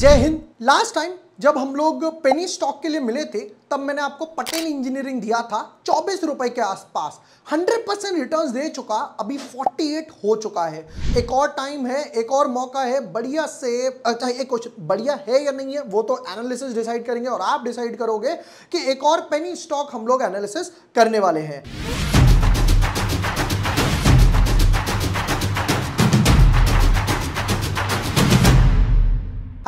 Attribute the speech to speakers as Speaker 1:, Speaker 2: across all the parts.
Speaker 1: जय Hind last time जब हम लोग पेनी स्टॉक के लिए मिले थे तब मैंने आपको पटेल इंजीनियरिंग दिया था चौबीस रुपए के आसपास 100 परसेंट रिटर्न दे चुका अभी 48 हो चुका है एक और टाइम है एक और मौका है बढ़िया से अच्छा एक क्वेश्चन बढ़िया है या नहीं है वो तो एनालिसिस डिसाइड करेंगे और आप डिसाइड करोगे कि एक और पेनी स्टॉक हम लोग एनालिसिस करने वाले हैं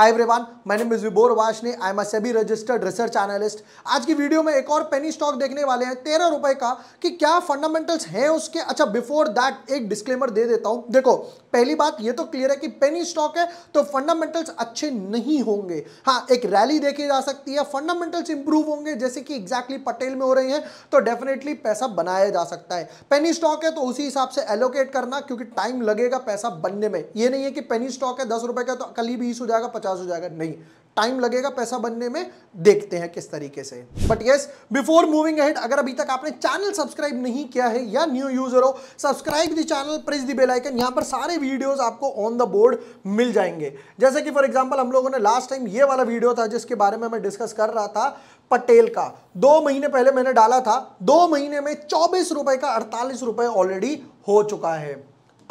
Speaker 1: hi everyone my name is Vibhor Varshney I am SEBI registered research analyst आज की वीडियो में एक और पेनी स्टॉक देखने वाले हैं तेरह रुपए का कि क्या फंडामेंटल्स हैं उसके अच्छा बिफोर दैट एक डिस्क्लेमर दे देता हूं देखो पहली बात ये तो क्लियर है कि पेनी स्टॉक है तो फंडामेंटल्स अच्छे नहीं होंगे हाँ एक रैली देखी जा सकती है फंडामेंटल्स इंप्रूव होंगे जैसे कि एग्जैक्टली exactly पटेल में हो रही है तो डेफिनेटली पैसा बनाया जा सकता है पेनी स्टॉक है तो उसी हिसाब से एलोकेट करना क्योंकि टाइम लगेगा पैसा बनने में ये नहीं है कि पेनी स्टॉक है दस रुपए का तो कल ही बीस हो जाएगा पचास हो जाएगा नहीं टाइम लगेगा पैसा बनने में देखते हैं किस तरीके से but yes before moving ahead अगर अभी तक आपने चैनल सब्सक्राइब नहीं किया है या न्यू यूजर हो subscribe the channel press the bell icon यहां पर सारे वीडियोस आपको ऑन द बोर्ड मिल जाएंगे जैसे कि फॉर एग्जांपल हम लोगों ने लास्ट टाइम ये वाला वीडियो था जिसके बारे में मैं डिस्कस कर रहा था पटेल का दो महीने पहले मैंने डाला था दो महीने में चौबीस रुपए का अड़तालीस रुपए ऑलरेडी हो चुका है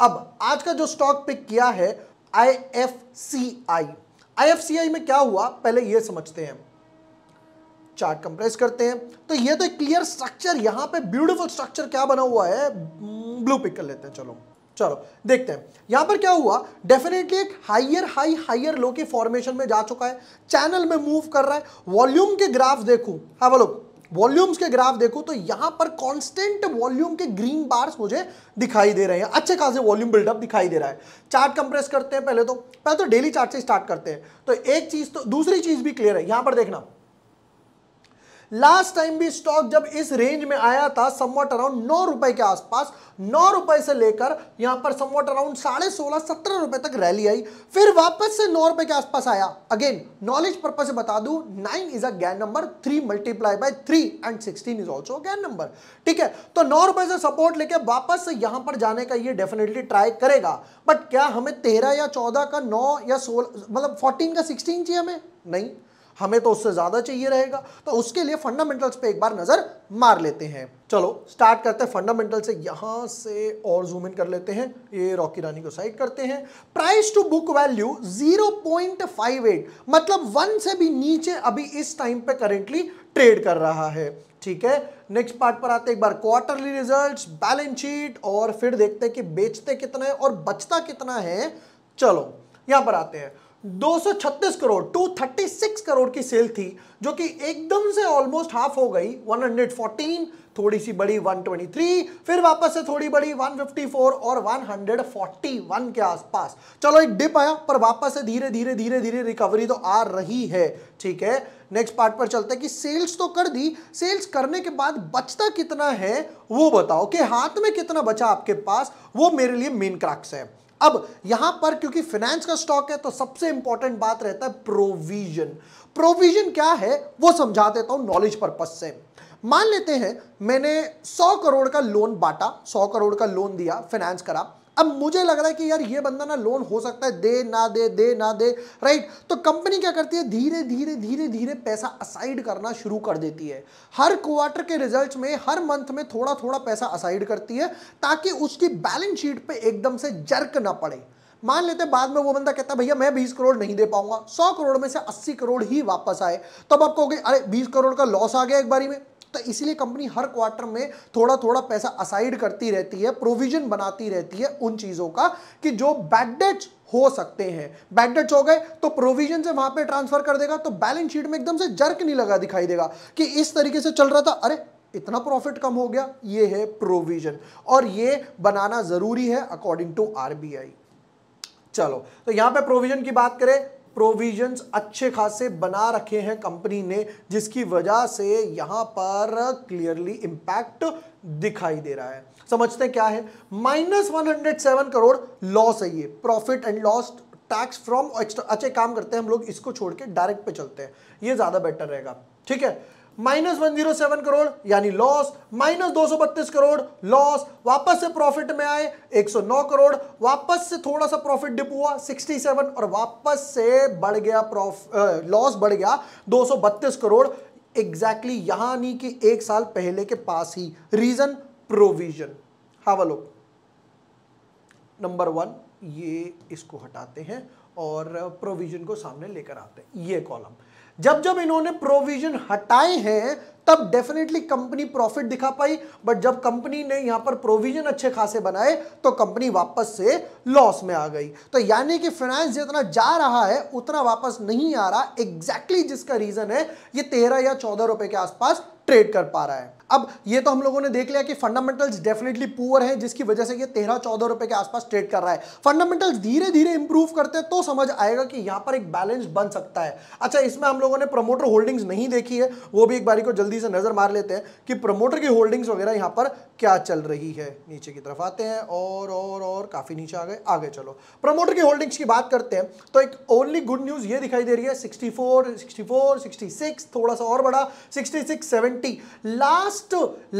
Speaker 1: अब आज का जो स्टॉक पिक किया है I F C I IFCI में क्या हुआ पहले ये समझते हैं चार्ट कंप्रेस करते हैं तो ये तो एक क्लियर स्ट्रक्चर यहां पे ब्यूटीफुल स्ट्रक्चर क्या बना हुआ है ब्लू पिक कर लेते हैं चलो चलो देखते हैं यहां पर क्या हुआ डेफिनेटली एक हाइयर हाई हाइयर लो के फॉर्मेशन में जा चुका है चैनल में मूव कर रहा है वॉल्यूम के ग्राफ देखू हाँ लुक वॉल्यूम्स के ग्राफ देखो तो यहां पर कांस्टेंट वॉल्यूम के ग्रीन बार्स मुझे दिखाई दे रहे हैं अच्छे खासे वॉल्यूम बिल्डअप दिखाई दे रहा है चार्ट कंप्रेस करते हैं पहले तो पहले तो डेली चार्ट से स्टार्ट करते हैं तो एक चीज तो दूसरी चीज भी क्लियर है यहां पर देखना लास्ट टाइम भी स्टॉक जब इस रेंज में आया था समवट अराउंड नौ रुपए के आसपास नौ रुपए से लेकर यहां पर समवट अराउंड साढ़े सोलह सत्रह रुपए तक रैली आई फिर वापस से नौ रुपए के आसपास आया अगेन नॉलेज पर्पज से बता दू nine is a gain number three multiply by three and sixteen is also gain number ठीक है तो नौ रुपए से सपोर्ट लेके वापस से यहां पर जाने का ये डेफिनेटली ट्राई करेगा बट क्या हमें तेरह या चौदह का नौ या सोलह मतलब फोर्टीन का सिक्सटीन चाहिए हमें नहीं हमें तो उससे ज़्यादा चाहिए रहेगा तो उसके लिए फंडामेंटल्स पे एक बार नज़र मार लेते हैं चलो स्टार्ट करते हैं फंडामेंटल से यहां से और जूम इन कर लेते हैं ये रॉकी रानी को साइड करते हैं प्राइस टू बुक वैल्यू 0.58 मतलब वन से भी नीचे अभी इस टाइम पे करेंटली ट्रेड कर रहा है ठीक है नेक्स्ट पार्ट पर आते हैं एक बार क्वार्टरली रिजल्ट्स बैलेंस शीट और फिर देखते हैं कि बेचते कितना है और बचता कितना है चलो यहां पर आते हैं 236 करोड़ 236 करोड़ की सेल थी जो कि एकदम से ऑलमोस्ट हाफ हो गई 114 थोड़ी सी बड़ी 123 फिर वापस से थोड़ी बड़ी 154 और 141 के आसपास चलो एक डिप आया पर वापस से धीरे धीरे धीरे धीरे रिकवरी तो आ रही है ठीक है नेक्स्ट पार्ट पर चलते हैं कि सेल्स तो कर दी सेल्स करने के बाद बचता कितना है वो बताओ कि हाथ में कितना बचा आपके पास वो मेरे लिए मेन क्राक्स है अब यहां पर क्योंकि फाइनेंस का स्टॉक है तो सबसे इंपॉर्टेंट बात रहता है प्रोविजन प्रोविजन क्या है वो समझा देता हूं नॉलेज पर्पज से मान लेते हैं मैंने 100 करोड़ का लोन बांटा 100 करोड़ का लोन दिया फाइनेंस करा अब मुझे लग रहा है कि यार ये बंदा ना लोन हो सकता है दे ना दे दे ना दे राइट तो कंपनी क्या करती है धीरे धीरे धीरे धीरे पैसा असाइड करना शुरू कर देती है हर क्वार्टर के रिजल्ट में हर मंथ में थोड़ा थोड़ा पैसा असाइड करती है ताकि उसकी बैलेंस शीट पर एकदम से जर्क ना पड़े मान लेते बाद में वो बंदा कहता भैया मैं 20 करोड़ नहीं दे पाऊंगा 100 करोड़ में से 80 करोड़ ही वापस आए तो आप कहोगे अरे 20 करोड़ का लॉस आ गया एक बारी में तो इसलिए कंपनी हर क्वार्टर में थोड़ा थोड़ा पैसा असाइड करती रहती है प्रोविजन बनाती रहती है उन चीज़ों का कि जो बैकडेट्स हो सकते हैं बैडेट हो गए तो प्रोविजन से वहां पे ट्रांसफर कर देगा तो बैलेंस शीट में एकदम से जर्क नहीं लगा दिखाई देगा कि इस तरीके से चल रहा था अरे इतना प्रॉफिट कम हो गया ये है प्रोविजन और ये बनाना जरूरी है अकॉर्डिंग टू आरबीआई चलो तो यहां पे प्रोविजन की बात करें प्रोविजंस अच्छे खासे बना रखे हैं कंपनी ने जिसकी वजह से यहाँ पर क्लियरली इंपैक्ट दिखाई दे रहा है समझते हैं क्या है माइनस सेवन करोड़ लॉस है ये profit and loss tax from extra अच्छा, अच्छे काम करते हैं हम लोग इसको छोड़ के डायरेक्ट पे चलते हैं ये ज़्यादा बेटर रहेगा ठीक है minus one zero seven crore यानी लॉस माइनस दो सौ बत्तीस करोड़ लॉस वापस से प्रॉफिट में आए एक सौ नौ करोड़ वापस से थोड़ा सा प्रॉफिट डिप हुआ सिक्सटी सेवन और वापस से बढ़ गया लॉस बढ़ गया दो सौ बत्तीस करोड़ एग्जैक्टली exactly नहीं कि एक साल पहले के पास ही रीजन प्रोविजन हावा लोग नंबर वन ये इसको हटाते हैं और प्रोविजन को सामने लेकर आते हैं ये कॉलम जब जब इन्होंने प्रोविजन हटाए हैं तब डेफिनेटली कंपनी प्रॉफिट दिखा पाई बट जब कंपनी ने यहां पर प्रोविजन अच्छे खासे बनाए तो कंपनी वापस से लॉस में आ गई तो यानी कि फाइनेंस जितना जा रहा है उतना वापस नहीं आ रहा एग्जैक्टली exactly जिसका रीजन है ये तेरह या चौदह रुपए के आसपास ट्रेड कर पा रहा है अब ये तो हम लोगों ने देख लिया कि फंडामेंटल्स डेफिनेटली पुअर है जिसकी वजह से ये तेरह चौदह रुपए के आसपास ट्रेड कर रहा है फंडामेंटल्स धीरे धीरे इंप्रूव करते हैं तो समझ आएगा कि यहां पर एक बैलेंस बन सकता है अच्छा इसमें हम लोगों ने प्रमोटर होल्डिंग्स नहीं देखी है वो भी एक बारी को जल्दी जल्दी से नज़र मार लेते हैं कि प्रमोटर की होल्डिंग्स वगैरह यहाँ पर क्या चल रही है नीचे की तरफ आते हैं और और और काफ़ी नीचे आ गए आगे चलो प्रमोटर की होल्डिंग्स की बात करते हैं तो एक ओनली गुड न्यूज़ ये दिखाई दे रही है 64, 64, 66 थोड़ा सा और बड़ा 66, 70 लास्ट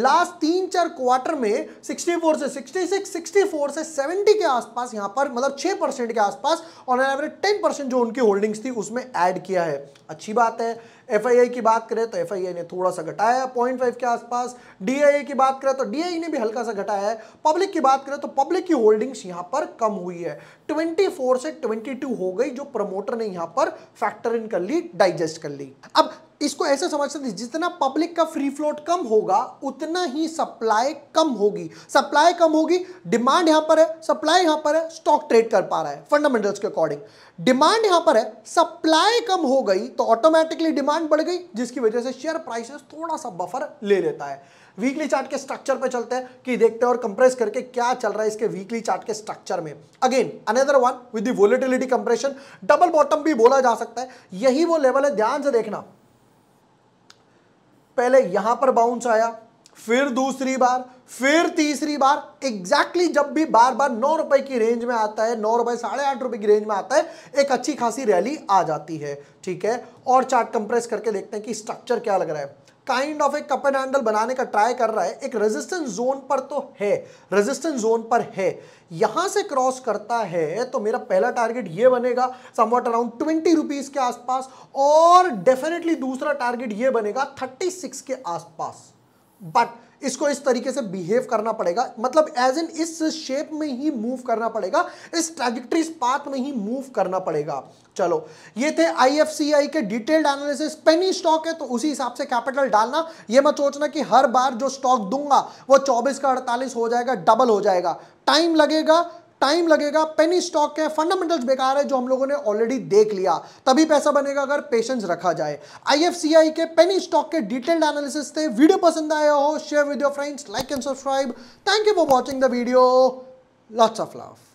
Speaker 1: लास्ट तीन चार क्वार्टर में 64 से 66, 64 से 70 के आसपास यहां पर मतलब 6 परसेंट के आसपास और एवरेज टेन परसेंट जो उनकी होल्डिंग्स थी उसमें एड किया है अच्छी बात है एफआईआई की बात करें तो एफआईआई ने थोड़ा सा घटाया पॉइंट फाइव के आसपास डीआईआई की बात करें तो डीआई ने भी हल्का सा घटाया है पब्लिक की बात करें तो पब्लिक की होल्डिंग्स यहाँ पर कम हुई है 24 से 22 हो गई जो प्रमोटर ने यहाँ पर फैक्टर इन कर ली डाइजेस्ट कर ली अब इसको ऐसे समझ सकते जितना पब्लिक का फ्री फ्लोट कम होगा उतना ही सप्लाई कम होगी सप्लाई कम होगी डिमांड यहां पर है सप्लाई यहां पर है स्टॉक ट्रेड कर पा रहा है फंडामेंटल्स के अकॉर्डिंग डिमांड यहां पर है सप्लाई कम हो गई तो ऑटोमेटिकली डिमांड बढ़ गई जिसकी वजह से शेयर प्राइसेस थोड़ा सा बफर ले लेता है वीकली चार्ट के स्ट्रक्चर पे चलते हैं कि देखते हैं और कंप्रेस करके क्या चल रहा है इसके वीकली चार्ट के स्ट्रक्चर में again another one with the volatility compression double bottom भी बोला जा सकता है यही वो लेवल है ध्यान से देखना पहले यहां पर बाउंस आया फिर दूसरी बार फिर तीसरी बार एग्जैक्टली exactly जब भी बार बार नौ रुपए की रेंज में आता है नौ रुपए साढ़े आठ रुपए की रेंज में आता है एक अच्छी खासी रैली आ जाती है ठीक है और चार्ट कंप्रेस करके देखते हैं कि स्ट्रक्चर क्या लग रहा है काइंड ऑफ एक कप एंड हैंडल बनाने का ट्राई कर रहा है एक रेजिस्टेंस जोन पर तो है रेजिस्टेंस जोन पर है यहां से क्रॉस करता है तो मेरा पहला टारगेट ये बनेगा समवट अराउंड ट्वेंटी रुपीज के आसपास और डेफिनेटली दूसरा टारगेट ये बनेगा थर्टी सिक्स के आसपास बट इसको इस तरीके से बिहेव करना पड़ेगा मतलब एज इन इस शेप में ही मूव करना पड़ेगा इस ट्रेजिक्ट्री पाथ में ही मूव करना पड़ेगा चलो ये थे आईएफसीआई के डिटेल्ड एनालिसिस पेनी स्टॉक है तो उसी हिसाब से कैपिटल डालना ये मत सोचना कि हर बार जो स्टॉक दूंगा वो 24 का 48 हो जाएगा डबल हो जाएगा टाइम लगेगा टाइम लगेगा पेनी स्टॉक के फंडामेंटल्स बेकार है जो हम लोगों ने ऑलरेडी देख लिया तभी पैसा बनेगा अगर पेशेंस रखा जाए आईएफसीआई के पेनी स्टॉक के डिटेल्ड एनालिसिस थे वीडियो पसंद आया हो share with your friends like and subscribe thank you for watching the video lots of love